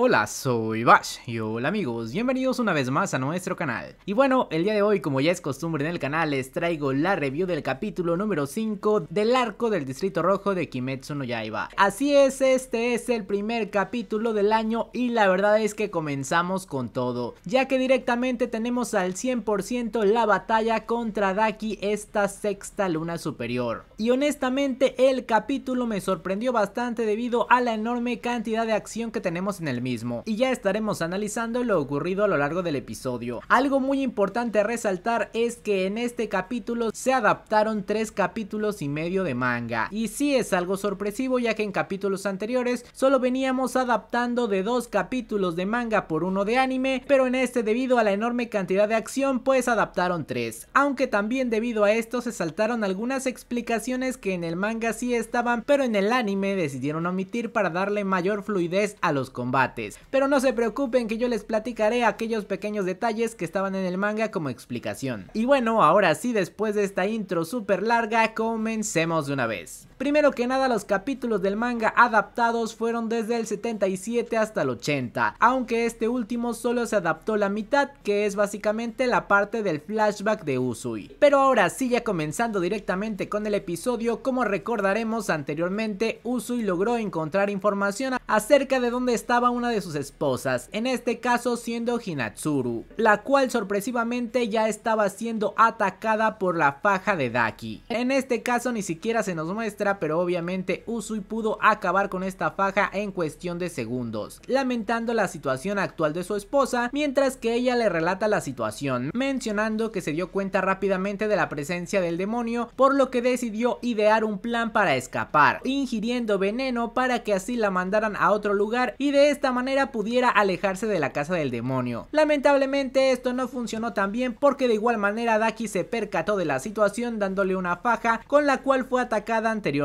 Hola, soy Bash y hola amigos, bienvenidos una vez más a nuestro canal. Y bueno, el día de hoy, como ya es costumbre en el canal, les traigo la review del capítulo número 5 del arco del Distrito Rojo de Kimetsu no Yaiba. Así es, este es el primer capítulo del año y la verdad es que comenzamos con todo, ya que directamente tenemos al 100% la batalla contra Daki esta sexta luna superior. Y honestamente, el capítulo me sorprendió bastante debido a la enorme cantidad de acción que tenemos en el mismo y ya estaremos analizando lo ocurrido a lo largo del episodio. Algo muy importante resaltar es que en este capítulo se adaptaron tres capítulos y medio de manga, y sí es algo sorpresivo ya que en capítulos anteriores solo veníamos adaptando de dos capítulos de manga por uno de anime, pero en este debido a la enorme cantidad de acción pues adaptaron tres, aunque también debido a esto se saltaron algunas explicaciones que en el manga sí estaban pero en el anime decidieron omitir para darle mayor fluidez a los combates. Pero no se preocupen que yo les platicaré aquellos pequeños detalles que estaban en el manga como explicación. Y bueno, ahora sí, después de esta intro súper larga, comencemos de una vez. Primero que nada, los capítulos del manga adaptados fueron desde el 77 hasta el 80, aunque este último solo se adaptó la mitad, que es básicamente la parte del flashback de Usui. Pero ahora sí, ya comenzando directamente con el episodio, como recordaremos anteriormente, Usui logró encontrar información acerca de dónde estaba una de sus esposas, en este caso siendo Hinatsuru, la cual sorpresivamente ya estaba siendo atacada por la faja de Daki. En este caso ni siquiera se nos muestra pero obviamente Usui pudo acabar con esta faja en cuestión de segundos, lamentando la situación actual de su esposa, mientras que ella le relata la situación, mencionando que se dio cuenta rápidamente de la presencia del demonio, por lo que decidió idear un plan para escapar, ingiriendo veneno para que así la mandaran a otro lugar y de esta manera pudiera alejarse de la casa del demonio. Lamentablemente esto no funcionó tan bien porque de igual manera Daki se percató de la situación dándole una faja con la cual fue atacada anteriormente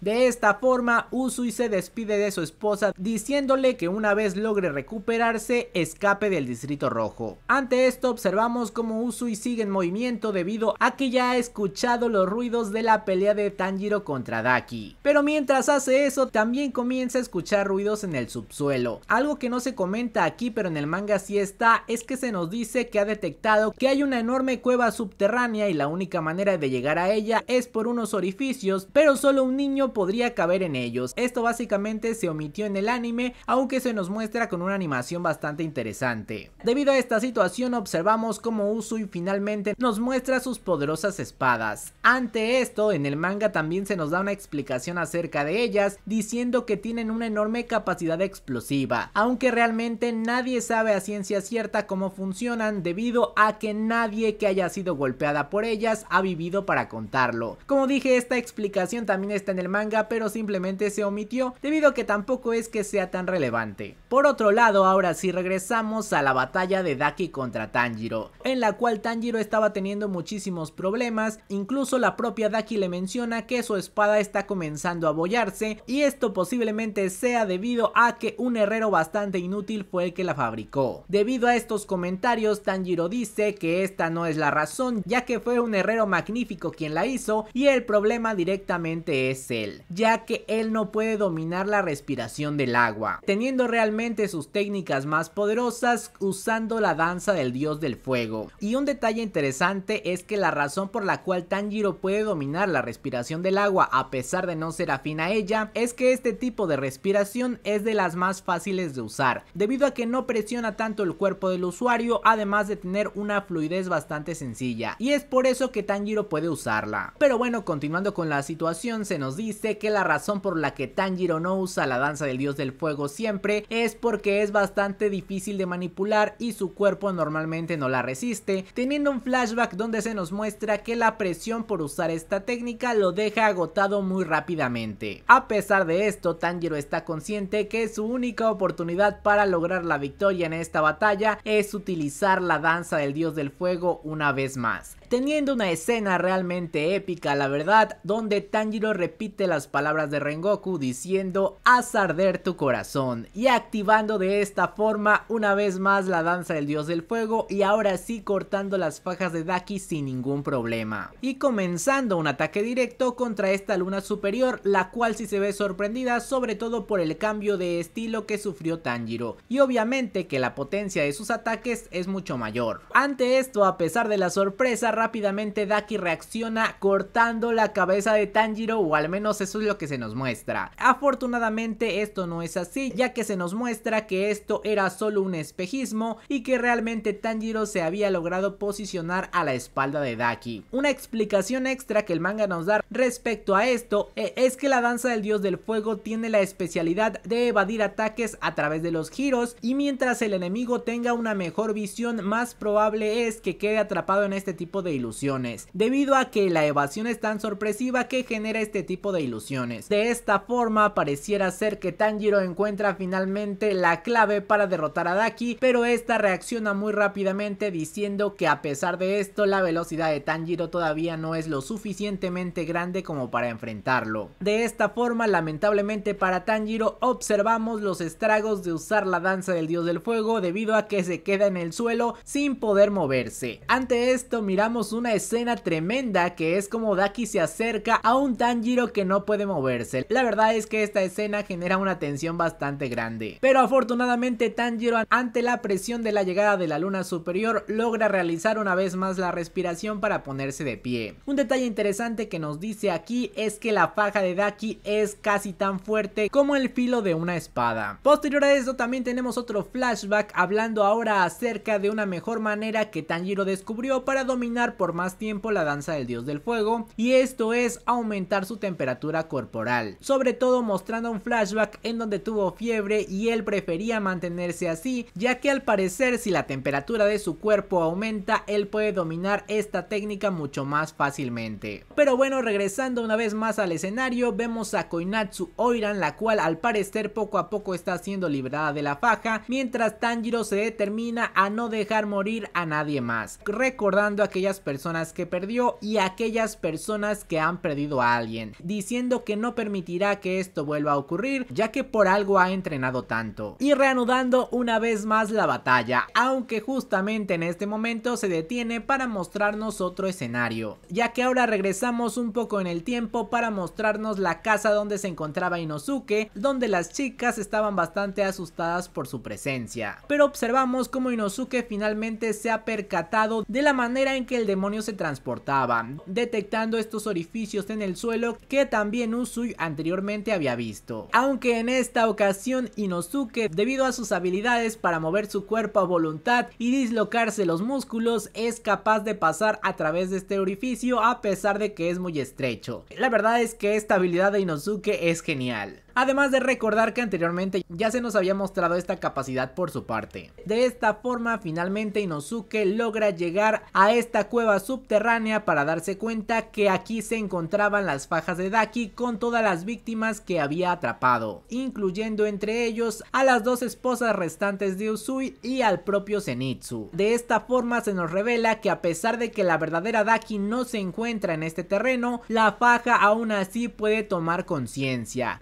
de esta forma, Usui se despide de su esposa diciéndole que una vez logre recuperarse, escape del Distrito Rojo. Ante esto observamos como Usui sigue en movimiento debido a que ya ha escuchado los ruidos de la pelea de Tanjiro contra Daki. Pero mientras hace eso, también comienza a escuchar ruidos en el subsuelo. Algo que no se comenta aquí pero en el manga sí está, es que se nos dice que ha detectado que hay una enorme cueva subterránea y la única manera de llegar a ella es por unos orificios, pero solo un niño podría caber en ellos. Esto básicamente se omitió en el anime, aunque se nos muestra con una animación bastante interesante. Debido a esta situación observamos cómo Usui finalmente nos muestra sus poderosas espadas. Ante esto, en el manga también se nos da una explicación acerca de ellas, diciendo que tienen una enorme capacidad explosiva, aunque realmente nadie sabe a ciencia cierta cómo funcionan debido a que nadie que haya sido golpeada por ellas ha vivido para contarlo. Como dije, esta explicación también está en el manga, pero simplemente se omitió debido a que tampoco es que sea tan relevante. Por otro lado, ahora sí regresamos a la batalla de Daki contra Tanjiro, en la cual Tanjiro estaba teniendo muchísimos problemas, incluso la propia Daki le menciona que su espada está comenzando a bollarse y esto posiblemente sea debido a que un herrero bastante inútil fue el que la fabricó. Debido a estos comentarios, Tanjiro dice que esta no es la razón, ya que fue un herrero magnífico quien la hizo y el problema directamente es él, ya que él no puede dominar la respiración del agua, teniendo realmente sus técnicas más poderosas usando la danza del dios del fuego. Y un detalle interesante es que la razón por la cual Tanjiro puede dominar la respiración del agua a pesar de no ser afín a ella, es que este tipo de respiración es de las más fáciles de usar, debido a que no presiona tanto el cuerpo del usuario, además de tener una fluidez bastante sencilla, y es por eso que Tanjiro puede usarla. Pero bueno, continuando con la situación, se nos dice que la razón por la que Tanjiro no usa la danza del dios del fuego siempre es porque es bastante difícil de manipular y su cuerpo normalmente no la resiste, teniendo un flashback donde se nos muestra que la presión por usar esta técnica lo deja agotado muy rápidamente. A pesar de esto, Tanjiro está consciente que su única oportunidad para lograr la victoria en esta batalla es utilizar la danza del dios del fuego una vez más teniendo una escena realmente épica, la verdad, donde Tanjiro repite las palabras de Rengoku diciendo haz arder tu corazón y activando de esta forma una vez más la danza del dios del fuego y ahora sí cortando las fajas de Daki sin ningún problema. Y comenzando un ataque directo contra esta luna superior, la cual sí se ve sorprendida sobre todo por el cambio de estilo que sufrió Tanjiro y obviamente que la potencia de sus ataques es mucho mayor. Ante esto, a pesar de la sorpresa, rápidamente Daki reacciona cortando la cabeza de Tanjiro o al menos eso es lo que se nos muestra. Afortunadamente esto no es así ya que se nos muestra que esto era solo un espejismo y que realmente Tanjiro se había logrado posicionar a la espalda de Daki. Una explicación extra que el manga nos da respecto a esto e, es que la danza del dios del fuego tiene la especialidad de evadir ataques a través de los giros y mientras el enemigo tenga una mejor visión más probable es que quede atrapado en este tipo de ilusiones, debido a que la evasión es tan sorpresiva que genera este tipo de ilusiones. De esta forma pareciera ser que Tanjiro encuentra finalmente la clave para derrotar a Daki, pero esta reacciona muy rápidamente diciendo que a pesar de esto la velocidad de Tanjiro todavía no es lo suficientemente grande como para enfrentarlo. De esta forma lamentablemente para Tanjiro observamos los estragos de usar la danza del dios del fuego debido a que se queda en el suelo sin poder moverse. Ante esto miramos una escena tremenda que es como Daki se acerca a un Tanjiro que no puede moverse. La verdad es que esta escena genera una tensión bastante grande. Pero afortunadamente Tanjiro ante la presión de la llegada de la luna superior logra realizar una vez más la respiración para ponerse de pie. Un detalle interesante que nos dice aquí es que la faja de Daki es casi tan fuerte como el filo de una espada. Posterior a eso también tenemos otro flashback hablando ahora acerca de una mejor manera que Tanjiro descubrió para dominar por más tiempo la danza del dios del fuego y esto es aumentar su temperatura corporal, sobre todo mostrando un flashback en donde tuvo fiebre y él prefería mantenerse así ya que al parecer si la temperatura de su cuerpo aumenta él puede dominar esta técnica mucho más fácilmente. Pero bueno regresando una vez más al escenario vemos a Koinatsu Oiran la cual al parecer poco a poco está siendo librada de la faja mientras Tanjiro se determina a no dejar morir a nadie más, recordando aquellas personas que perdió y aquellas personas que han perdido a alguien, diciendo que no permitirá que esto vuelva a ocurrir, ya que por algo ha entrenado tanto. Y reanudando una vez más la batalla, aunque justamente en este momento se detiene para mostrarnos otro escenario, ya que ahora regresamos un poco en el tiempo para mostrarnos la casa donde se encontraba Inosuke, donde las chicas estaban bastante asustadas por su presencia. Pero observamos cómo Inosuke finalmente se ha percatado de la manera en que el demonio se transportaba, detectando estos orificios en el suelo que también Usui anteriormente había visto. Aunque en esta ocasión Inosuke, debido a sus habilidades para mover su cuerpo a voluntad y dislocarse los músculos, es capaz de pasar a través de este orificio a pesar de que es muy estrecho. La verdad es que esta habilidad de Inosuke es genial. Además de recordar que anteriormente ya se nos había mostrado esta capacidad por su parte. De esta forma finalmente Inosuke logra llegar a esta cueva subterránea para darse cuenta que aquí se encontraban las fajas de Daki con todas las víctimas que había atrapado, incluyendo entre ellos a las dos esposas restantes de Usui y al propio Zenitsu. De esta forma se nos revela que a pesar de que la verdadera Daki no se encuentra en este terreno, la faja aún así puede tomar conciencia,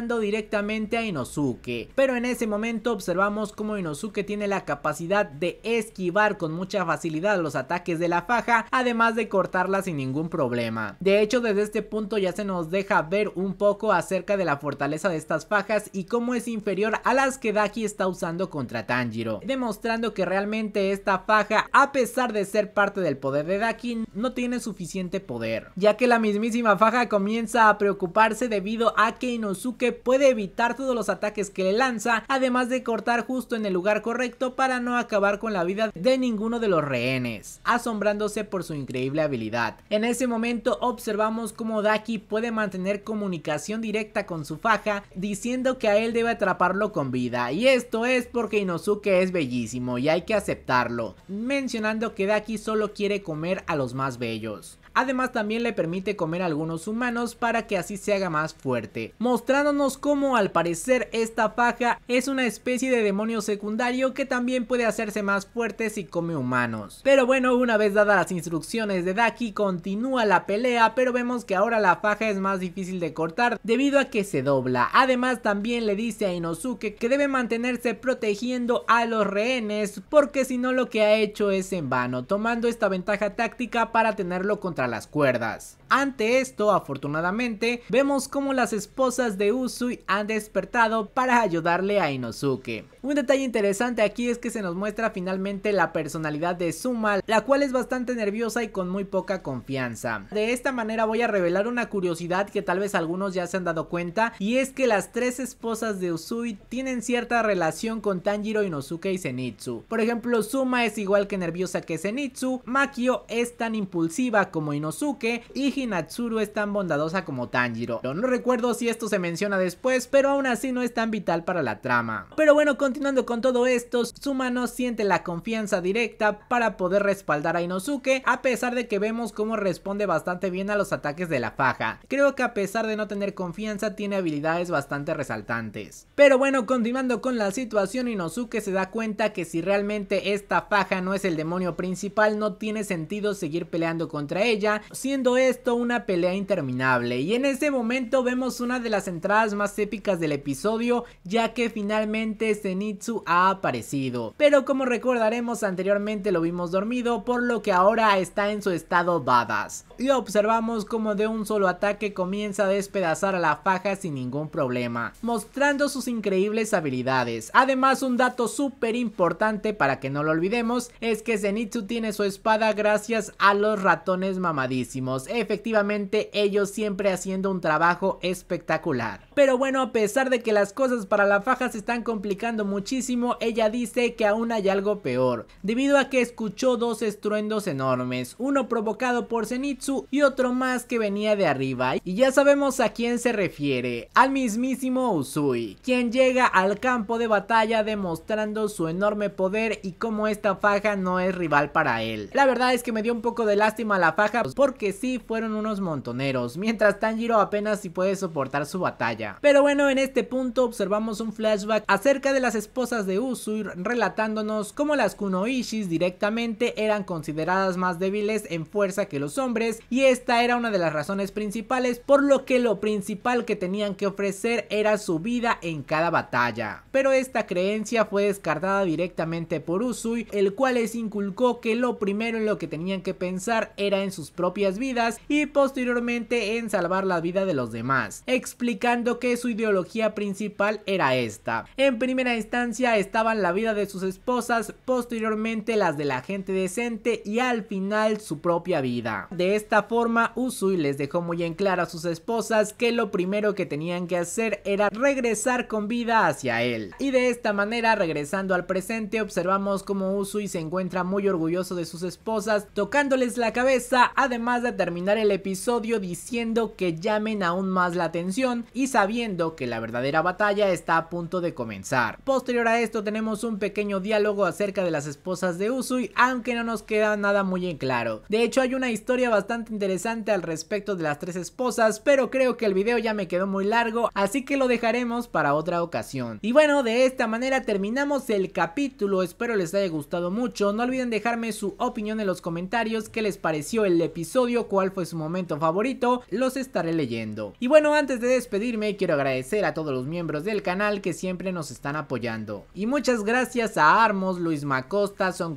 directamente a Inosuke. Pero en ese momento observamos como Inosuke tiene la capacidad de esquivar con mucha facilidad los ataques de la faja, además de cortarla sin ningún problema. De hecho, desde este punto ya se nos deja ver un poco acerca de la fortaleza de estas fajas y cómo es inferior a las que Daki está usando contra Tanjiro, demostrando que realmente esta faja, a pesar de ser parte del poder de Daki, no tiene suficiente poder, ya que la mismísima faja comienza a preocuparse debido a que Inosuke que puede evitar todos los ataques que le lanza, además de cortar justo en el lugar correcto para no acabar con la vida de ninguno de los rehenes, asombrándose por su increíble habilidad. En ese momento observamos cómo Daki puede mantener comunicación directa con su faja, diciendo que a él debe atraparlo con vida, y esto es porque Inosuke es bellísimo y hay que aceptarlo, mencionando que Daki solo quiere comer a los más bellos. Además también le permite comer algunos humanos para que así se haga más fuerte, mostrándonos cómo al parecer esta faja es una especie de demonio secundario que también puede hacerse más fuerte si come humanos. Pero bueno, una vez dadas las instrucciones de Daki continúa la pelea pero vemos que ahora la faja es más difícil de cortar debido a que se dobla. Además también le dice a Inosuke que debe mantenerse protegiendo a los rehenes porque si no lo que ha hecho es en vano, tomando esta ventaja táctica para tenerlo contra las cuerdas. Ante esto, afortunadamente, vemos como las esposas de Usui han despertado para ayudarle a Inosuke. Un detalle interesante aquí es que se nos muestra finalmente la personalidad de Suma, la cual es bastante nerviosa y con muy poca confianza. De esta manera voy a revelar una curiosidad que tal vez algunos ya se han dado cuenta y es que las tres esposas de Usui tienen cierta relación con Tanjiro, Inosuke y Zenitsu. Por ejemplo, Suma es igual que nerviosa que Zenitsu, Makio es tan impulsiva como Inosuke y Natsuru es tan bondadosa como Tanjiro. No, no recuerdo si esto se menciona después, pero aún así no es tan vital para la trama. Pero bueno, continuando con todo esto, no siente la confianza directa para poder respaldar a Inosuke, a pesar de que vemos cómo responde bastante bien a los ataques de la faja. Creo que a pesar de no tener confianza, tiene habilidades bastante resaltantes. Pero bueno, continuando con la situación, Inosuke se da cuenta que si realmente esta faja no es el demonio principal, no tiene sentido seguir peleando contra ella, siendo esto una pelea interminable y en ese momento vemos una de las entradas más épicas del episodio ya que finalmente Zenitsu ha aparecido. Pero como recordaremos anteriormente lo vimos dormido por lo que ahora está en su estado badass. Y observamos como de un solo ataque comienza a despedazar a la faja sin ningún problema, mostrando sus increíbles habilidades. Además un dato súper importante para que no lo olvidemos es que Zenitsu tiene su espada gracias a los ratones mamadísimos. Efectivamente efectivamente ellos siempre haciendo un trabajo espectacular. Pero bueno, a pesar de que las cosas para la faja se están complicando muchísimo, ella dice que aún hay algo peor, debido a que escuchó dos estruendos enormes, uno provocado por Zenitsu y otro más que venía de arriba, y ya sabemos a quién se refiere, al mismísimo Usui, quien llega al campo de batalla demostrando su enorme poder y cómo esta faja no es rival para él. La verdad es que me dio un poco de lástima la faja pues, porque sí fue unos montoneros, mientras Tanjiro apenas si puede soportar su batalla. Pero bueno, en este punto observamos un flashback acerca de las esposas de Usui relatándonos cómo las kunoishis directamente eran consideradas más débiles en fuerza que los hombres y esta era una de las razones principales por lo que lo principal que tenían que ofrecer era su vida en cada batalla. Pero esta creencia fue descartada directamente por Usui, el cual les inculcó que lo primero en lo que tenían que pensar era en sus propias vidas y posteriormente en salvar la vida de los demás, explicando que su ideología principal era esta. En primera instancia estaban la vida de sus esposas, posteriormente las de la gente decente y al final su propia vida. De esta forma, Usui les dejó muy en claro a sus esposas que lo primero que tenían que hacer era regresar con vida hacia él. Y de esta manera, regresando al presente, observamos como Usui se encuentra muy orgulloso de sus esposas, tocándoles la cabeza, además de terminar el episodio diciendo que llamen aún más la atención y sabiendo que la verdadera batalla está a punto de comenzar. Posterior a esto tenemos un pequeño diálogo acerca de las esposas de Usui, aunque no nos queda nada muy en claro. De hecho hay una historia bastante interesante al respecto de las tres esposas, pero creo que el video ya me quedó muy largo, así que lo dejaremos para otra ocasión. Y bueno, de esta manera terminamos el capítulo, espero les haya gustado mucho, no olviden dejarme su opinión en los comentarios, qué les pareció el episodio, cuál fue su su momento favorito, los estaré leyendo. Y bueno, antes de despedirme, quiero agradecer a todos los miembros del canal que siempre nos están apoyando. Y muchas gracias a Armos, Luis Macosta, Son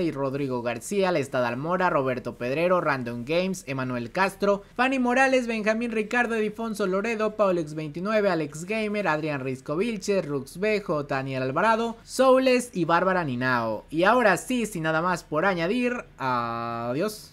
y Rodrigo García, Lestad Almora Roberto Pedrero, Random Games, Emanuel Castro, Fanny Morales, Benjamín Ricardo, Difonso Loredo, Paulex29, Alex Gamer, Adrián Risco Vilches, Rux Bejo, Daniel Alvarado, Soules y Bárbara Ninao. Y ahora sí, sin nada más por añadir, adiós.